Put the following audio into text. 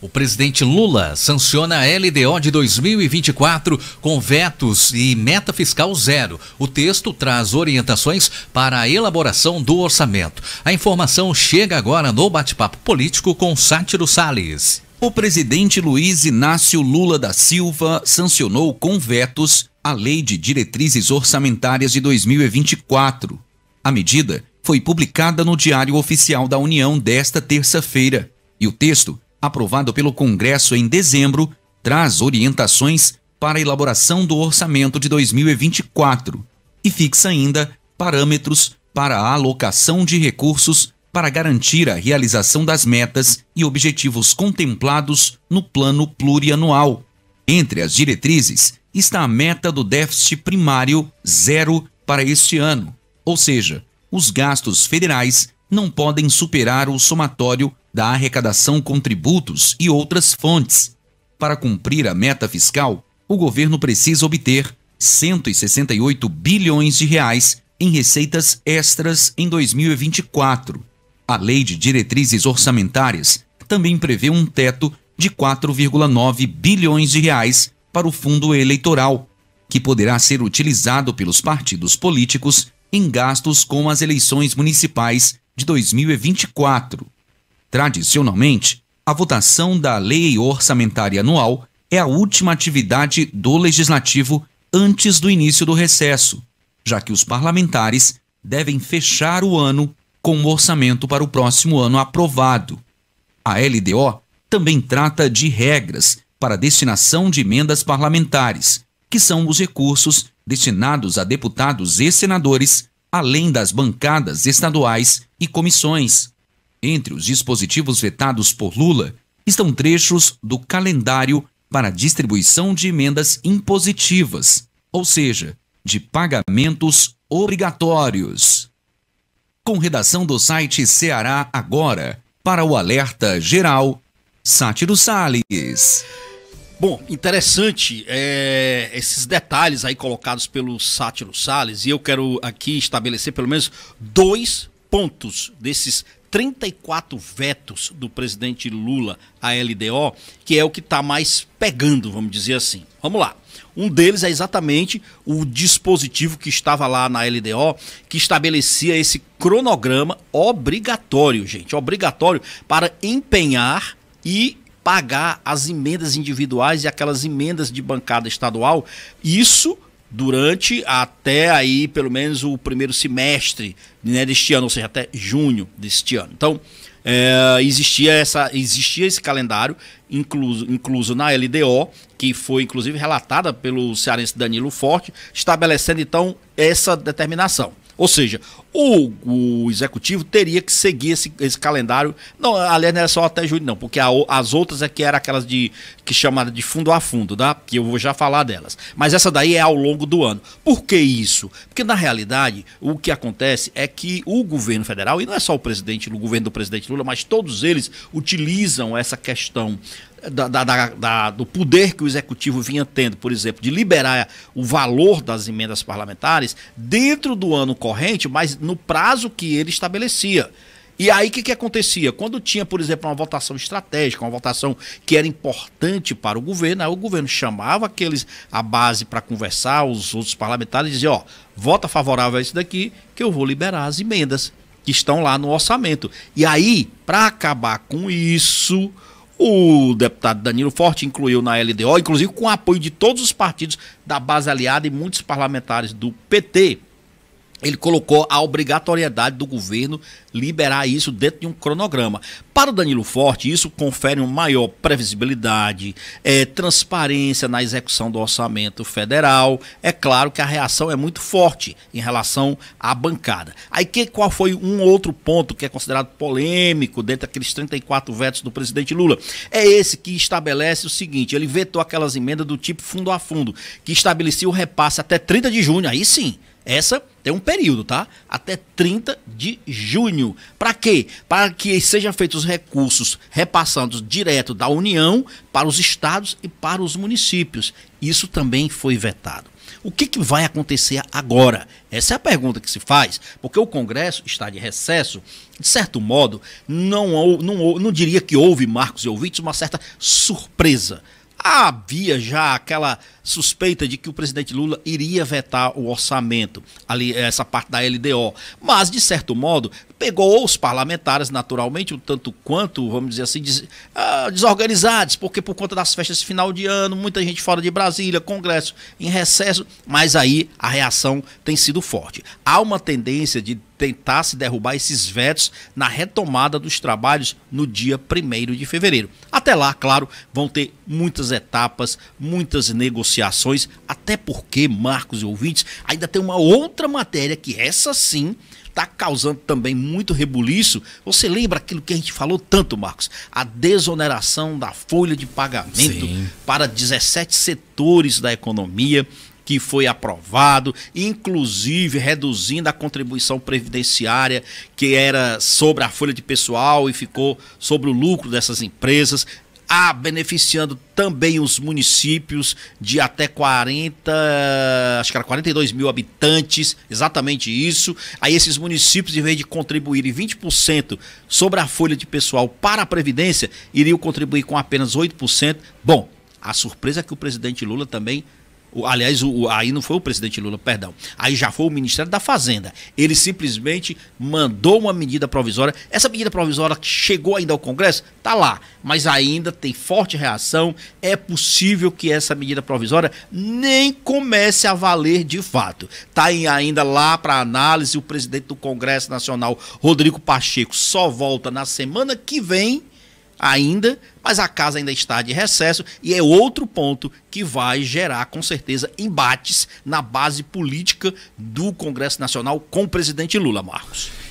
O presidente Lula sanciona a LDO de 2024 com vetos e meta fiscal zero. O texto traz orientações para a elaboração do orçamento. A informação chega agora no bate-papo político com Sátiro Salles. O presidente Luiz Inácio Lula da Silva sancionou com vetos a Lei de Diretrizes Orçamentárias de 2024. A medida foi publicada no Diário Oficial da União desta terça-feira e o texto aprovado pelo Congresso em dezembro, traz orientações para a elaboração do orçamento de 2024 e fixa ainda parâmetros para a alocação de recursos para garantir a realização das metas e objetivos contemplados no plano plurianual. Entre as diretrizes está a meta do déficit primário zero para este ano, ou seja, os gastos federais não podem superar o somatório da arrecadação com tributos e outras fontes. Para cumprir a meta fiscal, o governo precisa obter 168 bilhões de reais em receitas extras em 2024. A Lei de Diretrizes Orçamentárias também prevê um teto de 4,9 bilhões de reais para o fundo eleitoral, que poderá ser utilizado pelos partidos políticos em gastos com as eleições municipais de 2024. Tradicionalmente, a votação da lei orçamentária anual é a última atividade do legislativo antes do início do recesso, já que os parlamentares devem fechar o ano com o orçamento para o próximo ano aprovado. A LDO também trata de regras para destinação de emendas parlamentares, que são os recursos destinados a deputados e senadores, além das bancadas estaduais e comissões, entre os dispositivos vetados por Lula estão trechos do calendário para distribuição de emendas impositivas, ou seja, de pagamentos obrigatórios. Com redação do site Ceará Agora, para o Alerta Geral, Sátiro Salles. Bom, interessante é, esses detalhes aí colocados pelo Sátiro Salles, e eu quero aqui estabelecer pelo menos dois pontos desses 34 vetos do presidente Lula à LDO, que é o que está mais pegando, vamos dizer assim. Vamos lá. Um deles é exatamente o dispositivo que estava lá na LDO, que estabelecia esse cronograma obrigatório, gente, obrigatório para empenhar e pagar as emendas individuais e aquelas emendas de bancada estadual. Isso durante até aí pelo menos o primeiro semestre né, deste ano, ou seja, até junho deste ano. Então, é, existia, essa, existia esse calendário incluso, incluso na LDO, que foi inclusive relatada pelo cearense Danilo Forte, estabelecendo então essa determinação. Ou seja, o, o executivo teria que seguir esse, esse calendário. Não, aliás, não era só até julho, não, porque a, as outras é que eram aquelas de que chamada de fundo a fundo, tá? Que eu vou já falar delas. Mas essa daí é ao longo do ano. Por que isso? Porque na realidade, o que acontece é que o governo federal, e não é só o presidente, o governo do presidente Lula, mas todos eles utilizam essa questão da, da, da, do poder que o executivo vinha tendo, por exemplo, de liberar o valor das emendas parlamentares dentro do ano corrente, mas no prazo que ele estabelecia. E aí o que, que acontecia? Quando tinha, por exemplo, uma votação estratégica, uma votação que era importante para o governo, aí o governo chamava aqueles a base para conversar, os outros parlamentares, e dizia, ó, vota favorável a isso daqui, que eu vou liberar as emendas que estão lá no orçamento. E aí, para acabar com isso, o deputado Danilo Forte incluiu na LDO, inclusive com o apoio de todos os partidos da base aliada e muitos parlamentares do PT ele colocou a obrigatoriedade do governo liberar isso dentro de um cronograma. Para o Danilo Forte, isso confere uma maior previsibilidade, é, transparência na execução do orçamento federal. É claro que a reação é muito forte em relação à bancada. Aí que, qual foi um outro ponto que é considerado polêmico dentro daqueles 34 vetos do presidente Lula? É esse que estabelece o seguinte, ele vetou aquelas emendas do tipo fundo a fundo, que estabelecia o repasse até 30 de junho, aí sim, essa tem um período, tá? Até 30 de junho. Para quê? Para que sejam feitos os recursos repassados direto da União para os estados e para os municípios. Isso também foi vetado. O que, que, vai acontecer agora? Essa é a pergunta que se faz, porque o Congresso está de recesso. De certo modo, não, não, não diria que houve, Marcos e ouvintes, uma certa surpresa. Havia já aquela suspeita de que o presidente Lula iria vetar o orçamento, ali essa parte da LDO. Mas, de certo modo, pegou os parlamentares, naturalmente, um tanto quanto, vamos dizer assim, des ah, desorganizados, porque por conta das festas de final de ano, muita gente fora de Brasília, Congresso em recesso, mas aí a reação tem sido forte. Há uma tendência de tentar se derrubar esses vetos na retomada dos trabalhos no dia 1 de fevereiro. Até lá, claro, vão ter muitas etapas, muitas negociações, até porque, Marcos e ouvintes, ainda tem uma outra matéria que essa sim está causando também muito rebuliço. Você lembra aquilo que a gente falou tanto, Marcos? A desoneração da folha de pagamento Sim. para 17 setores da economia que foi aprovado, inclusive reduzindo a contribuição previdenciária que era sobre a folha de pessoal e ficou sobre o lucro dessas empresas a beneficiando também os municípios de até 40, acho que era 42 mil habitantes, exatamente isso. Aí esses municípios, em vez de contribuírem 20% sobre a folha de pessoal para a Previdência, iriam contribuir com apenas 8%. Bom, a surpresa é que o presidente Lula também aliás, o, aí não foi o presidente Lula, perdão. Aí já foi o Ministério da Fazenda. Ele simplesmente mandou uma medida provisória. Essa medida provisória chegou ainda ao Congresso, está lá, mas ainda tem forte reação. É possível que essa medida provisória nem comece a valer de fato. está ainda lá para análise o presidente do Congresso Nacional, Rodrigo Pacheco, só volta na semana que vem ainda, mas a casa ainda está de recesso e é outro ponto que vai gerar, com certeza, embates na base política do Congresso Nacional com o presidente Lula, Marcos.